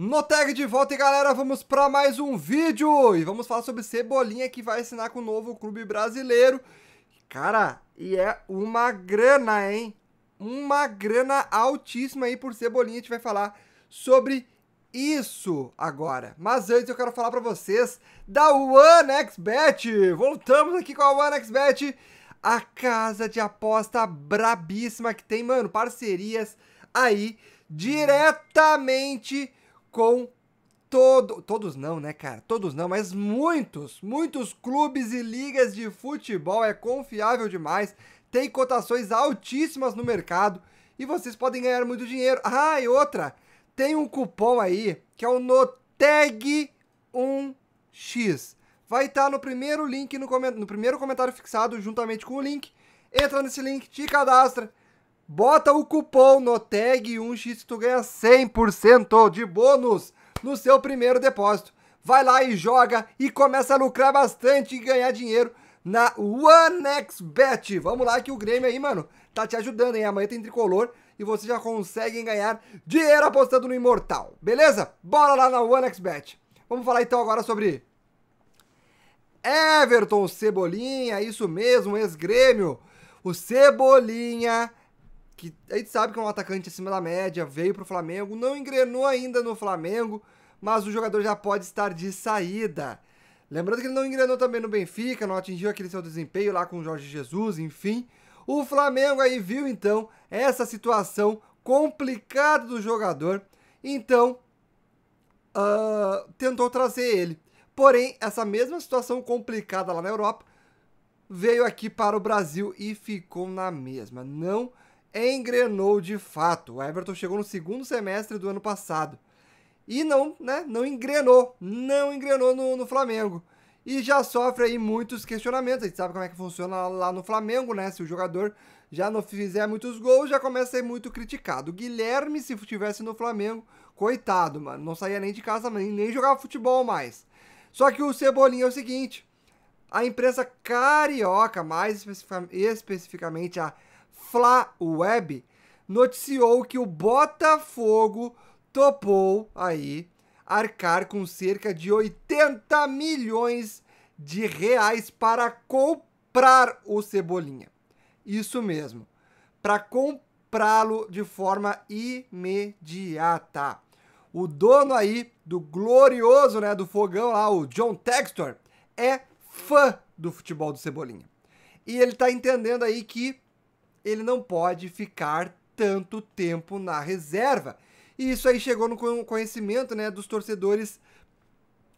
No tag de volta e galera, vamos para mais um vídeo e vamos falar sobre Cebolinha que vai assinar com o novo clube brasileiro. Cara, e é uma grana, hein? Uma grana altíssima aí por Cebolinha, a gente vai falar sobre isso agora. Mas antes eu quero falar para vocês da OneXBet. Voltamos aqui com a OneXBet, a casa de aposta brabíssima que tem, mano, parcerias aí diretamente com todo, todos não, né, cara? Todos não, mas muitos, muitos clubes e ligas de futebol é confiável demais, tem cotações altíssimas no mercado e vocês podem ganhar muito dinheiro. Ah, e outra, tem um cupom aí que é o NOTEG1X. Vai estar tá no primeiro link no, no primeiro comentário fixado juntamente com o link. Entra nesse link, te cadastra Bota o cupom no tag 1x e tu ganha 100% de bônus no seu primeiro depósito. Vai lá e joga e começa a lucrar bastante e ganhar dinheiro na OneXBet. Vamos lá que o Grêmio aí, mano, tá te ajudando, hein? Amanhã tem tricolor e vocês já conseguem ganhar dinheiro apostando no Imortal. Beleza? Bora lá na OneXBet. Vamos falar então agora sobre Everton Cebolinha, isso mesmo, ex-grêmio. O Cebolinha que a gente sabe que é um atacante acima da média, veio para o Flamengo, não engrenou ainda no Flamengo, mas o jogador já pode estar de saída. Lembrando que ele não engrenou também no Benfica, não atingiu aquele seu desempenho lá com o Jorge Jesus, enfim. O Flamengo aí viu então essa situação complicada do jogador, então uh, tentou trazer ele. Porém, essa mesma situação complicada lá na Europa veio aqui para o Brasil e ficou na mesma. Não engrenou de fato. O Everton chegou no segundo semestre do ano passado e não, né, não engrenou, não engrenou no, no Flamengo. E já sofre aí muitos questionamentos. A gente sabe como é que funciona lá no Flamengo, né? Se o jogador já não fizer muitos gols, já começa a ser muito criticado. O Guilherme, se estivesse no Flamengo, coitado, mano, não saía nem de casa, nem, nem jogava futebol mais. Só que o Cebolinha é o seguinte: a imprensa carioca, mais especificamente a Fla Web noticiou que o Botafogo topou aí arcar com cerca de 80 milhões de reais para comprar o Cebolinha. Isso mesmo, para comprá-lo de forma imediata. O dono aí do glorioso, né, do fogão lá, o John Textor, é fã do futebol do Cebolinha. E ele está entendendo aí que ele não pode ficar tanto tempo na reserva. E isso aí chegou no conhecimento né, dos torcedores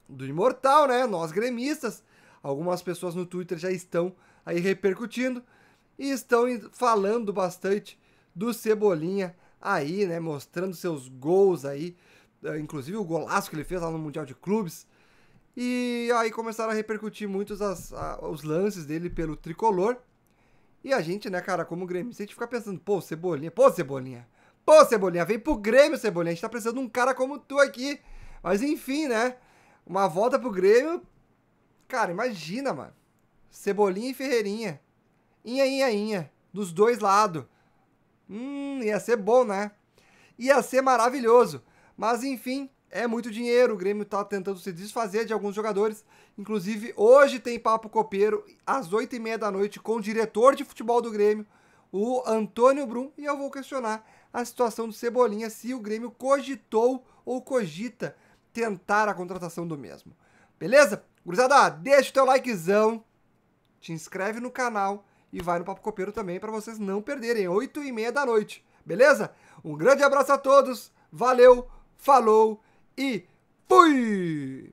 do Imortal, né? Nós gremistas. Algumas pessoas no Twitter já estão aí repercutindo e estão falando bastante do Cebolinha aí, né? Mostrando seus gols aí, eh, inclusive o golaço que ele fez lá no Mundial de Clubes. E aí começaram a repercutir muitos as, a, os lances dele pelo tricolor. E a gente, né, cara, como Grêmio, se a gente ficar pensando, pô, Cebolinha, pô, Cebolinha, pô, Cebolinha, vem pro Grêmio, Cebolinha, a gente tá precisando de um cara como tu aqui. Mas enfim, né, uma volta pro Grêmio, cara, imagina, mano, Cebolinha e Ferreirinha, inha, inha, inha, dos dois lados. Hum, ia ser bom, né? Ia ser maravilhoso. Mas enfim, é muito dinheiro. O Grêmio está tentando se desfazer de alguns jogadores. Inclusive, hoje tem Papo Copeiro, às 8h30 da noite, com o diretor de futebol do Grêmio, o Antônio Brum. E eu vou questionar a situação do Cebolinha, se o Grêmio cogitou ou cogita tentar a contratação do mesmo. Beleza? Gurizada, deixa o teu likezão, te inscreve no canal e vai no Papo Copeiro também para vocês não perderem, 8h30 da noite. Beleza? Um grande abraço a todos, valeu, falou! e fui!